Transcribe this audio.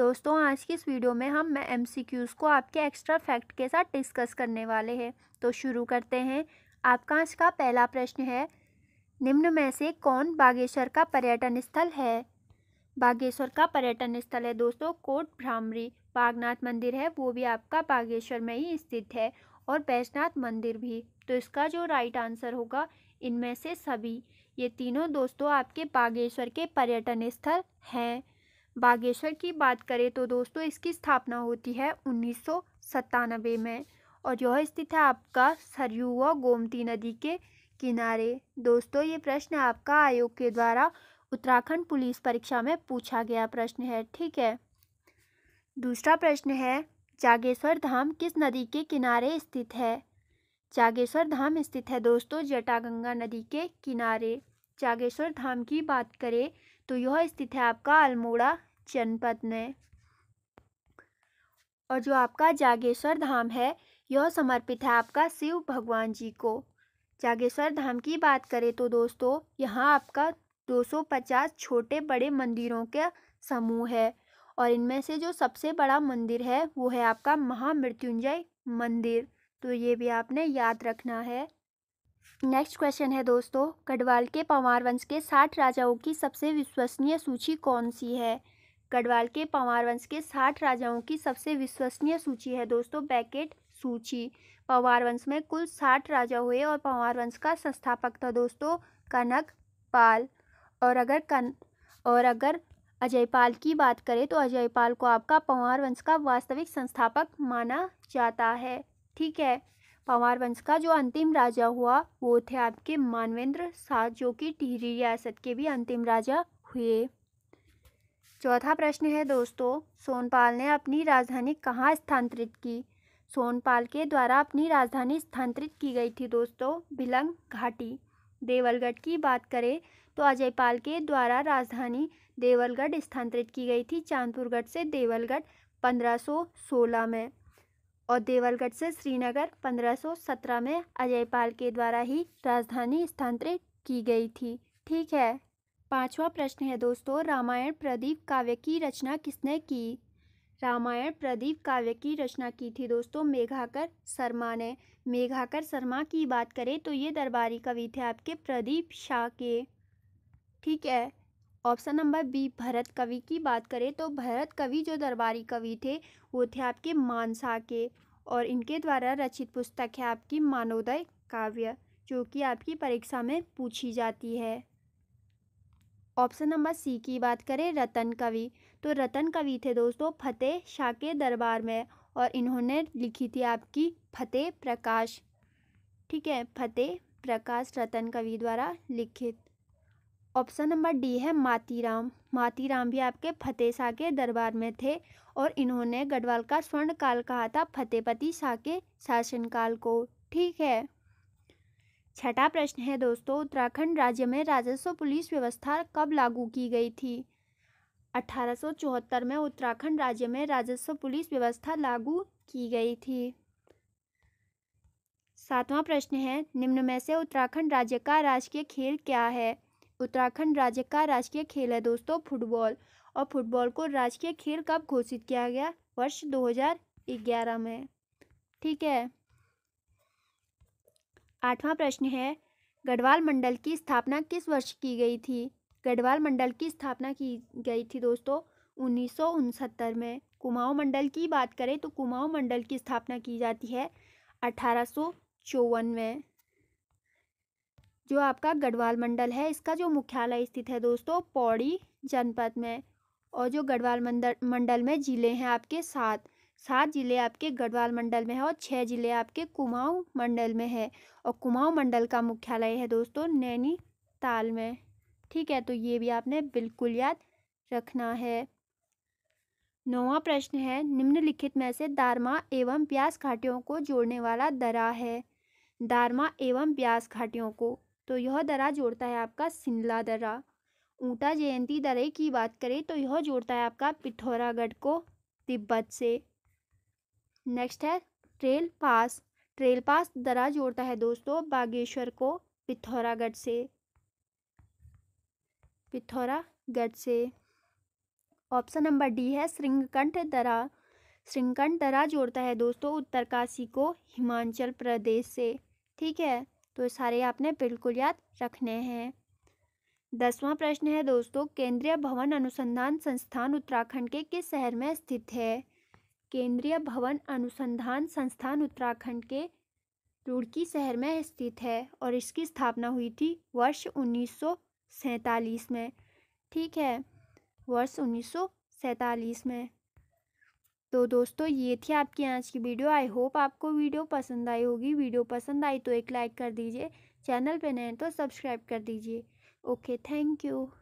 दोस्तों आज की इस वीडियो में हम एम को आपके एक्स्ट्रा फैक्ट के साथ डिस्कस करने वाले हैं तो शुरू करते हैं आपका आज का पहला प्रश्न है निम्न में से कौन बागेश्वर का पर्यटन स्थल है बागेश्वर का पर्यटन स्थल है दोस्तों कोट भ्रामरी बागनाथ मंदिर है वो भी आपका बागेश्वर में ही स्थित है और बैजनाथ मंदिर भी तो इसका जो राइट आंसर होगा इनमें से सभी ये तीनों दोस्तों आपके बागेश्वर के पर्यटन स्थल हैं बागेश्वर की बात करें तो दोस्तों इसकी स्थापना होती है उन्नीस में और यह स्थित है आपका सरयू व गोमती नदी के किनारे दोस्तों ये प्रश्न आपका आयोग के द्वारा उत्तराखंड पुलिस परीक्षा में पूछा गया प्रश्न है ठीक है दूसरा प्रश्न है जागेश्वर धाम किस नदी के किनारे स्थित है जागेश्वर धाम स्थित है दोस्तों जटागंगा नदी के किनारे जागेश्वर धाम की बात करें तो यह स्थित है आपका अल्मोड़ा जनपद में और जो आपका जागेश्वर धाम है यह समर्पित है आपका शिव भगवान जी को जागेश्वर धाम की बात करें तो दोस्तों यहाँ आपका 250 छोटे बड़े मंदिरों का समूह है और इनमें से जो सबसे बड़ा मंदिर है वो है आपका महामृत्युंजय मंदिर तो ये भी आपने याद रखना है नेक्स्ट क्वेश्चन है दोस्तों गढ़वाल के पंवार वंश के साठ राजाओं की सबसे विश्वसनीय सूची कौन सी है गढ़वाल के पंवार वंश के साठ राजाओं की सबसे विश्वसनीय सूची है दोस्तों बैकेट सूची पंवार वंश में कुल साठ राजा हुए और पंवार वंश का संस्थापक था दोस्तों कनक पाल और अगर कन और अगर अजयपाल की बात करें तो अजयपाल को आपका पंवार वंश का वास्तविक संस्थापक माना जाता है ठीक है पंवार वंश का जो अंतिम राजा हुआ वो थे आपके मानवेंद्र साथ जो कि टिहरी रियासत के भी अंतिम राजा हुए चौथा प्रश्न है दोस्तों सोनपाल ने अपनी राजधानी कहाँ स्थानांतरित की सोनपाल के द्वारा अपनी राजधानी स्थानांतरित की गई थी दोस्तों बिलंग घाटी देवलगढ़ की बात करें तो अजयपाल के द्वारा राजधानी देवलगढ़ स्थानांतरित की गई थी चांदपुरगढ़ से देवलगढ़ 1516 में और देवलगढ़ से श्रीनगर 1517 में अजयपाल के द्वारा ही राजधानी स्थानांतरित की गई थी ठीक है पांचवा प्रश्न है दोस्तों रामायण प्रदीप काव्य की रचना किसने की रामायण प्रदीप काव्य की रचना की थी दोस्तों मेघाकर शर्मा ने मेघाकर शर्मा की बात करें तो ये दरबारी कवि थे आपके प्रदीप शाह के ठीक है ऑप्शन नंबर बी भरत कवि की बात करें तो भरत कवि जो दरबारी कवि थे वो थे आपके मानसा के और इनके द्वारा रचित पुस्तक है आपकी मानोदय काव्य जो कि आपकी परीक्षा में पूछी जाती है ऑप्शन नंबर सी की बात करें रतन कवि तो रतन कवि थे दोस्तों फतेह शाह के दरबार में और इन्होंने लिखी थी आपकी फतेह प्रकाश ठीक है फतेह प्रकाश रतन कवि द्वारा लिखित ऑप्शन नंबर डी है मातीराम मातीराम भी आपके फतेह शाह के दरबार में थे और इन्होंने गढ़वाल का स्वर्ण काल कहा था फतेहपति शाह के शासनकाल को ठीक है छठा प्रश्न है दोस्तों उत्तराखंड राज्य में राजस्व पुलिस व्यवस्था कब लागू की गई थी चौहत्तर में उत्तराखंड राज्य में राजस्व पुलिस व्यवस्था लागू की गई थी सातवां प्रश्न है निम्न में से उत्तराखंड राज्य का राजकीय खेल क्या है उत्तराखंड राज्य का राजकीय खेल है दोस्तों फुटबॉल और फुटबॉल को राजकीय खेल कब घोषित किया गया वर्ष 2011 में ठीक है आठवां प्रश्न है गढ़वाल मंडल की स्थापना किस वर्ष की गई थी गढ़वाल मंडल की स्थापना की गई थी दोस्तों उन्नीस में कुमाऊं मंडल की बात करें तो कुमाऊं मंडल की स्थापना की जाती है अठारह में जो आपका गढ़वाल मंडल है इसका जो मुख्यालय स्थित है दोस्तों पौड़ी जनपद में और जो गढ़वाल मंडल मंडल में ज़िले हैं आपके साथ सात ज़िले आपके गढ़वाल मंडल में है और छः ज़िले आपके कुमाऊं मंडल में है और कुमाऊं मंडल का मुख्यालय है दोस्तों नैनीताल में ठीक है तो ये भी आपने बिल्कुल याद रखना है नौवा प्रश्न है निम्नलिखित में से दारमा एवं ब्यास घाटियों को जोड़ने वाला दरा है दारमा एवं ब्यास घाटियों को तो यह दरा जोड़ता है आपका सिमला दरा ऊँटा जयंती दरे की बात करें तो यह जोड़ता है आपका पिथौरागढ़ को तिब्बत से नेक्स्ट है ट्रेल पास ट्रेल पास दरा जोड़ता है दोस्तों बागेश्वर को पिथौरागढ़ से पिथौरागढ़ से ऑप्शन नंबर डी है श्रृंगकंठ दरा श्रृंगकंठ दरा जोड़ता है दोस्तों उत्तरकाशी को हिमाचल प्रदेश से ठीक है तो सारे आपने बिल्कुल याद रखने हैं दसवां प्रश्न है दोस्तों केंद्रीय भवन अनुसंधान संस्थान उत्तराखंड के किस शहर में स्थित है केंद्रीय भवन अनुसंधान संस्थान उत्तराखंड के रुड़की शहर में स्थित है और इसकी स्थापना हुई थी वर्ष उन्नीस में ठीक है वर्ष उन्नीस में तो दोस्तों ये थी आपकी आज की वीडियो आई होप आपको वीडियो पसंद आई होगी वीडियो पसंद आई तो एक लाइक कर दीजिए चैनल पर नए तो सब्सक्राइब कर दीजिए ओके थैंक यू